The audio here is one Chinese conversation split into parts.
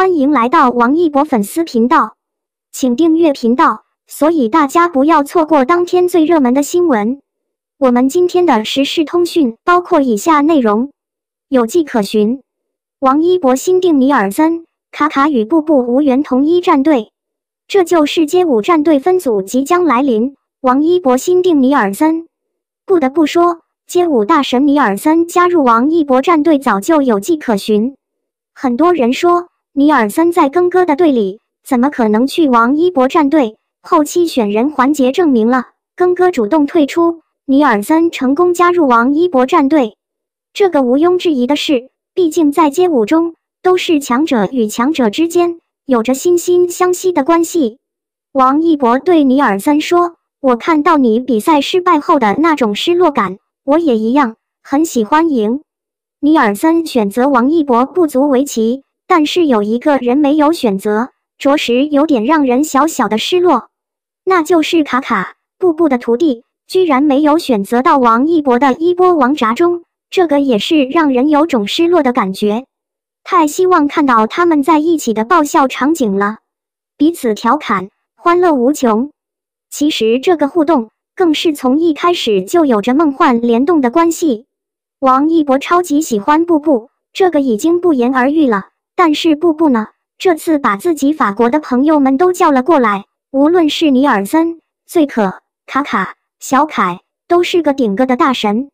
欢迎来到王一博粉丝频道，请订阅频道，所以大家不要错过当天最热门的新闻。我们今天的时事通讯包括以下内容：有迹可循，王一博新定尼尔森，卡卡与步步无缘同一战队，这就是街舞战队分组即将来临。王一博新定尼尔森，不得不说，街舞大神尼尔森加入王一博战队早就有迹可循。很多人说。尼尔森在庚哥的队里，怎么可能去王一博战队？后期选人环节证明了，庚哥主动退出，尼尔森成功加入王一博战队。这个毋庸置疑的事，毕竟在街舞中都是强者与强者之间有着惺惺相惜的关系。王一博对尼尔森说：“我看到你比赛失败后的那种失落感，我也一样，很喜欢赢。”尼尔森选择王一博不足为奇。但是有一个人没有选择，着实有点让人小小的失落，那就是卡卡、布布的徒弟，居然没有选择到王一博的一波王炸中，这个也是让人有种失落的感觉。太希望看到他们在一起的爆笑场景了，彼此调侃，欢乐无穷。其实这个互动更是从一开始就有着梦幻联动的关系，王一博超级喜欢布布，这个已经不言而喻了。但是布布呢？这次把自己法国的朋友们都叫了过来，无论是尼尔森、最可、卡卡、小凯，都是个顶个的大神。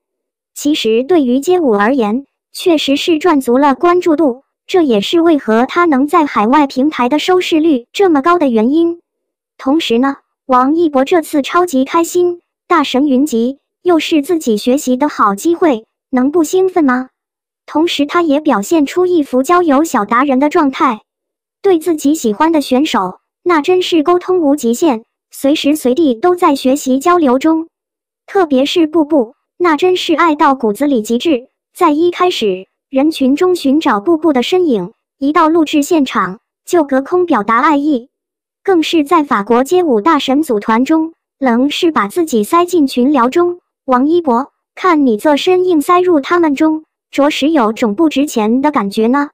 其实对于街舞而言，确实是赚足了关注度，这也是为何他能在海外平台的收视率这么高的原因。同时呢，王一博这次超级开心，大神云集，又是自己学习的好机会，能不兴奋吗？同时，他也表现出一副交友小达人的状态，对自己喜欢的选手，那真是沟通无极限，随时随地都在学习交流中。特别是步步，那真是爱到骨子里极致。在一开始人群中寻找步步的身影，一到录制现场就隔空表达爱意，更是在法国街舞大神组团中，愣是把自己塞进群聊中。王一博，看你这身硬塞入他们中。着实有种不值钱的感觉呢，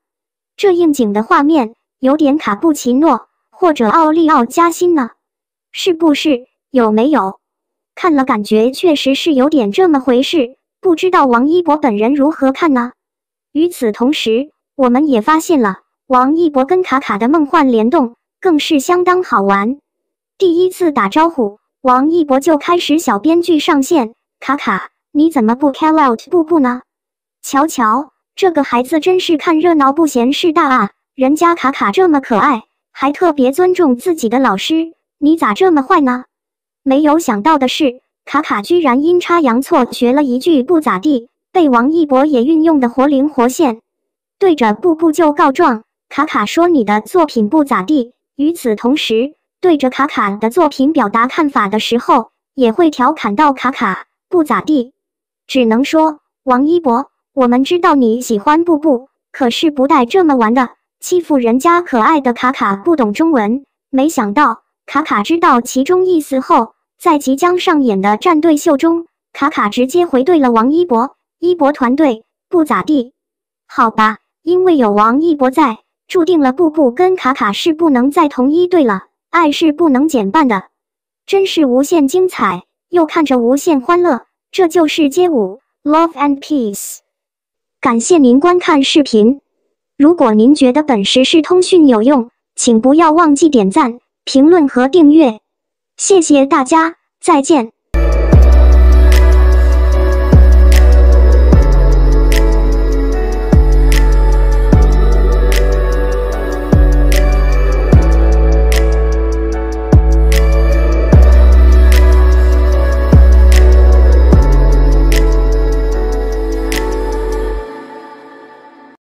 这应景的画面有点卡布奇诺或者奥利奥夹心呢，是不是？有没有？看了感觉确实是有点这么回事，不知道王一博本人如何看呢？与此同时，我们也发现了王一博跟卡卡的梦幻联动更是相当好玩。第一次打招呼，王一博就开始小编剧上线：“卡卡，你怎么不 call out 布布呢？”瞧瞧，这个孩子真是看热闹不嫌事大啊！人家卡卡这么可爱，还特别尊重自己的老师，你咋这么坏呢？没有想到的是，卡卡居然阴差阳错学了一句不咋地，被王一博也运用的活灵活现。对着布布就告状，卡卡说你的作品不咋地。与此同时，对着卡卡的作品表达看法的时候，也会调侃到卡卡不咋地。只能说，王一博。我们知道你喜欢布布，可是不带这么玩的！欺负人家可爱的卡卡不懂中文，没想到卡卡知道其中意思后，在即将上演的战队秀中，卡卡直接回怼了王一博。一博团队不咋地，好吧，因为有王一博在，注定了布布跟卡卡是不能再同一队了。爱是不能减半的，真是无限精彩，又看着无限欢乐。这就是街舞，Love and Peace。感谢您观看视频。如果您觉得本实时通讯有用，请不要忘记点赞、评论和订阅。谢谢大家，再见。